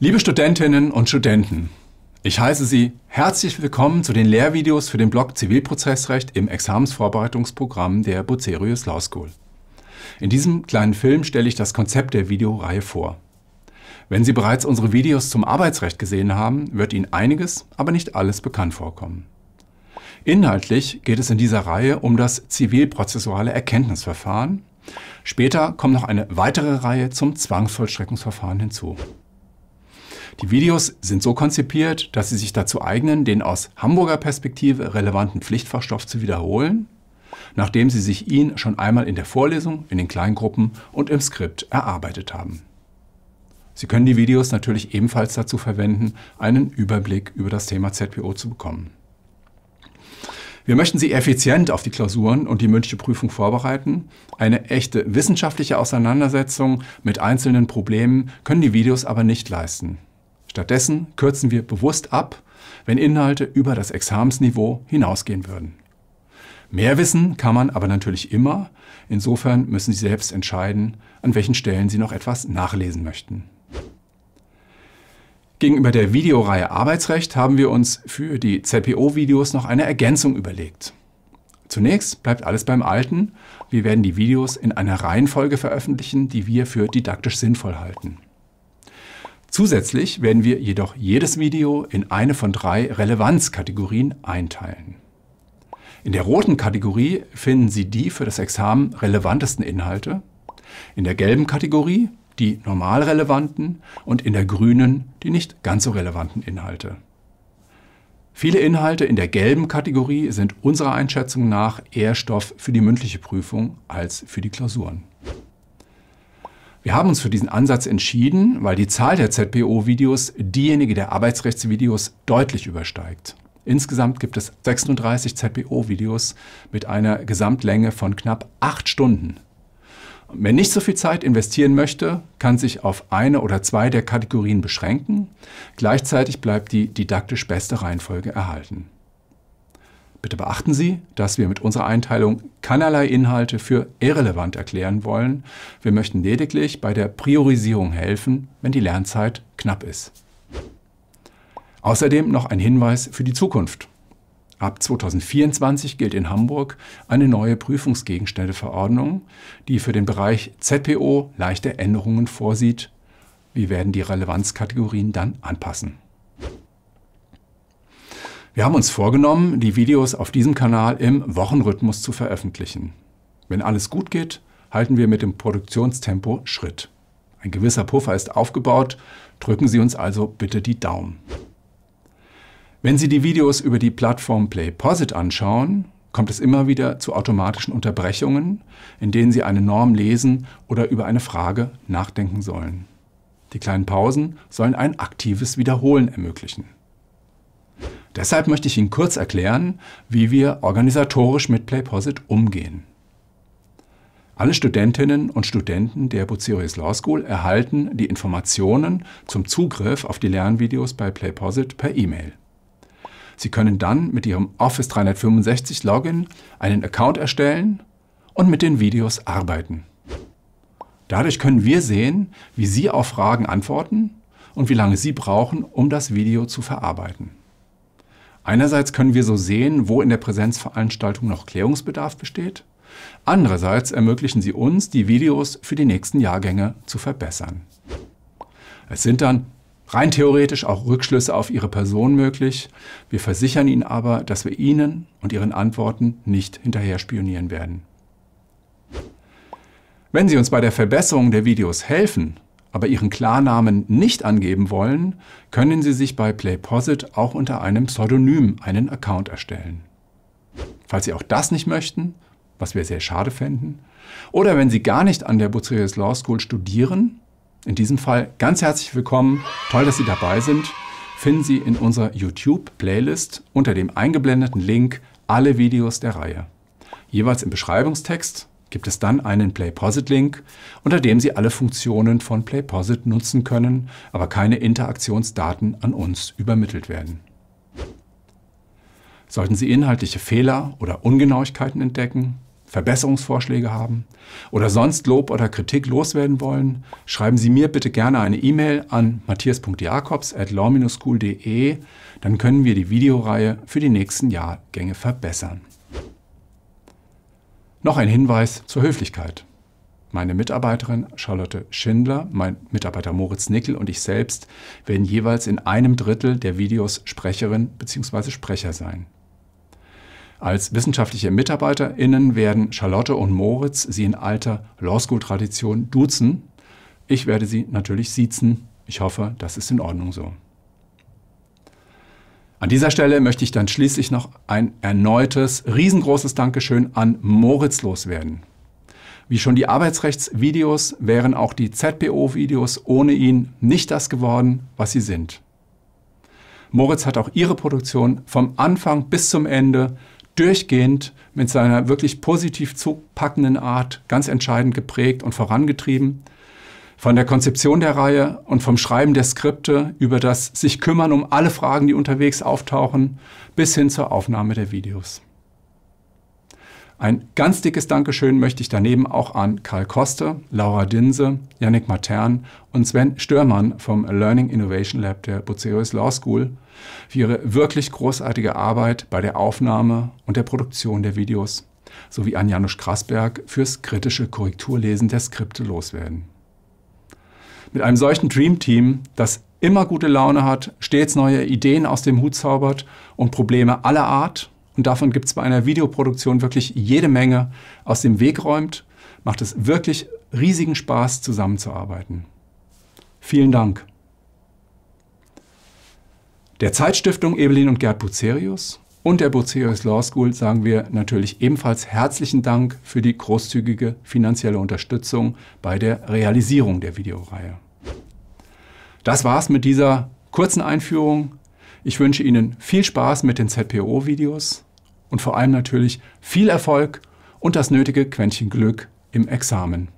Liebe Studentinnen und Studenten, ich heiße Sie herzlich willkommen zu den Lehrvideos für den Blog Zivilprozessrecht im Examensvorbereitungsprogramm der Bucerius Law School. In diesem kleinen Film stelle ich das Konzept der Videoreihe vor. Wenn Sie bereits unsere Videos zum Arbeitsrecht gesehen haben, wird Ihnen einiges, aber nicht alles bekannt vorkommen. Inhaltlich geht es in dieser Reihe um das zivilprozessuale Erkenntnisverfahren. Später kommt noch eine weitere Reihe zum Zwangsvollstreckungsverfahren hinzu. Die Videos sind so konzipiert, dass sie sich dazu eignen, den aus Hamburger Perspektive relevanten Pflichtfachstoff zu wiederholen, nachdem sie sich ihn schon einmal in der Vorlesung, in den Kleingruppen und im Skript erarbeitet haben. Sie können die Videos natürlich ebenfalls dazu verwenden, einen Überblick über das Thema ZPO zu bekommen. Wir möchten Sie effizient auf die Klausuren und die mündliche Prüfung vorbereiten. Eine echte wissenschaftliche Auseinandersetzung mit einzelnen Problemen können die Videos aber nicht leisten. Stattdessen kürzen wir bewusst ab, wenn Inhalte über das Examensniveau hinausgehen würden. Mehr wissen kann man aber natürlich immer. Insofern müssen Sie selbst entscheiden, an welchen Stellen Sie noch etwas nachlesen möchten. Gegenüber der Videoreihe Arbeitsrecht haben wir uns für die ZPO-Videos noch eine Ergänzung überlegt. Zunächst bleibt alles beim Alten. Wir werden die Videos in einer Reihenfolge veröffentlichen, die wir für didaktisch sinnvoll halten. Zusätzlich werden wir jedoch jedes Video in eine von drei Relevanzkategorien einteilen. In der roten Kategorie finden Sie die für das Examen relevantesten Inhalte, in der gelben Kategorie die normal relevanten und in der grünen die nicht ganz so relevanten Inhalte. Viele Inhalte in der gelben Kategorie sind unserer Einschätzung nach eher Stoff für die mündliche Prüfung als für die Klausuren. Wir haben uns für diesen Ansatz entschieden, weil die Zahl der ZPO-Videos diejenige der Arbeitsrechtsvideos deutlich übersteigt. Insgesamt gibt es 36 ZPO-Videos mit einer Gesamtlänge von knapp 8 Stunden. Wer nicht so viel Zeit investieren möchte, kann sich auf eine oder zwei der Kategorien beschränken. Gleichzeitig bleibt die didaktisch beste Reihenfolge erhalten. Bitte beachten Sie, dass wir mit unserer Einteilung keinerlei Inhalte für irrelevant erklären wollen. Wir möchten lediglich bei der Priorisierung helfen, wenn die Lernzeit knapp ist. Außerdem noch ein Hinweis für die Zukunft. Ab 2024 gilt in Hamburg eine neue Prüfungsgegenständeverordnung, die für den Bereich ZPO leichte Änderungen vorsieht. Wir werden die Relevanzkategorien dann anpassen. Wir haben uns vorgenommen, die Videos auf diesem Kanal im Wochenrhythmus zu veröffentlichen. Wenn alles gut geht, halten wir mit dem Produktionstempo Schritt. Ein gewisser Puffer ist aufgebaut, drücken Sie uns also bitte die Daumen. Wenn Sie die Videos über die Plattform PlayPosit anschauen, kommt es immer wieder zu automatischen Unterbrechungen, in denen Sie eine Norm lesen oder über eine Frage nachdenken sollen. Die kleinen Pausen sollen ein aktives Wiederholen ermöglichen. Deshalb möchte ich Ihnen kurz erklären, wie wir organisatorisch mit PlayPosit umgehen. Alle Studentinnen und Studenten der Bucerius Law School erhalten die Informationen zum Zugriff auf die Lernvideos bei PlayPosit per E-Mail. Sie können dann mit Ihrem Office 365 Login einen Account erstellen und mit den Videos arbeiten. Dadurch können wir sehen, wie Sie auf Fragen antworten und wie lange Sie brauchen, um das Video zu verarbeiten. Einerseits können wir so sehen, wo in der Präsenzveranstaltung noch Klärungsbedarf besteht. Andererseits ermöglichen sie uns, die Videos für die nächsten Jahrgänge zu verbessern. Es sind dann rein theoretisch auch Rückschlüsse auf Ihre Person möglich. Wir versichern Ihnen aber, dass wir Ihnen und Ihren Antworten nicht hinterher spionieren werden. Wenn Sie uns bei der Verbesserung der Videos helfen, aber Ihren Klarnamen nicht angeben wollen, können Sie sich bei PlayPosit auch unter einem Pseudonym einen Account erstellen. Falls Sie auch das nicht möchten, was wir sehr schade fänden, oder wenn Sie gar nicht an der Bucerius Law School studieren, in diesem Fall ganz herzlich willkommen, toll, dass Sie dabei sind, finden Sie in unserer YouTube-Playlist unter dem eingeblendeten Link alle Videos der Reihe, jeweils im Beschreibungstext gibt es dann einen PlayPosit-Link, unter dem Sie alle Funktionen von PlayPosit nutzen können, aber keine Interaktionsdaten an uns übermittelt werden. Sollten Sie inhaltliche Fehler oder Ungenauigkeiten entdecken, Verbesserungsvorschläge haben oder sonst Lob oder Kritik loswerden wollen, schreiben Sie mir bitte gerne eine E-Mail an matthias.jakobs@law-school.de, dann können wir die Videoreihe für die nächsten Jahrgänge verbessern. Noch ein Hinweis zur Höflichkeit. Meine Mitarbeiterin Charlotte Schindler, mein Mitarbeiter Moritz Nickel und ich selbst werden jeweils in einem Drittel der Videos Sprecherin bzw. Sprecher sein. Als wissenschaftliche MitarbeiterInnen werden Charlotte und Moritz sie in alter Law School tradition duzen. Ich werde sie natürlich siezen. Ich hoffe, das ist in Ordnung so. An dieser Stelle möchte ich dann schließlich noch ein erneutes riesengroßes Dankeschön an Moritz loswerden. Wie schon die Arbeitsrechtsvideos wären auch die ZPO-Videos ohne ihn nicht das geworden, was sie sind. Moritz hat auch ihre Produktion vom Anfang bis zum Ende durchgehend mit seiner wirklich positiv zupackenden Art ganz entscheidend geprägt und vorangetrieben – von der Konzeption der Reihe und vom Schreiben der Skripte über das sich kümmern um alle Fragen, die unterwegs auftauchen, bis hin zur Aufnahme der Videos. Ein ganz dickes Dankeschön möchte ich daneben auch an Karl Koste, Laura Dinse, Yannick Matern und Sven Störmann vom Learning Innovation Lab der Bucerius Law School für ihre wirklich großartige Arbeit bei der Aufnahme und der Produktion der Videos sowie an Janusz Krasberg fürs kritische Korrekturlesen der Skripte loswerden mit einem solchen Dreamteam, das immer gute Laune hat, stets neue Ideen aus dem Hut zaubert und Probleme aller Art, und davon gibt es bei einer Videoproduktion wirklich jede Menge, aus dem Weg räumt, macht es wirklich riesigen Spaß, zusammenzuarbeiten. Vielen Dank. Der Zeitstiftung Ebelin und Gerd Bucerius und der Bucerius Law School sagen wir natürlich ebenfalls herzlichen Dank für die großzügige finanzielle Unterstützung bei der Realisierung der Videoreihe. Das war's mit dieser kurzen Einführung. Ich wünsche Ihnen viel Spaß mit den ZPO-Videos und vor allem natürlich viel Erfolg und das nötige Quäntchen Glück im Examen.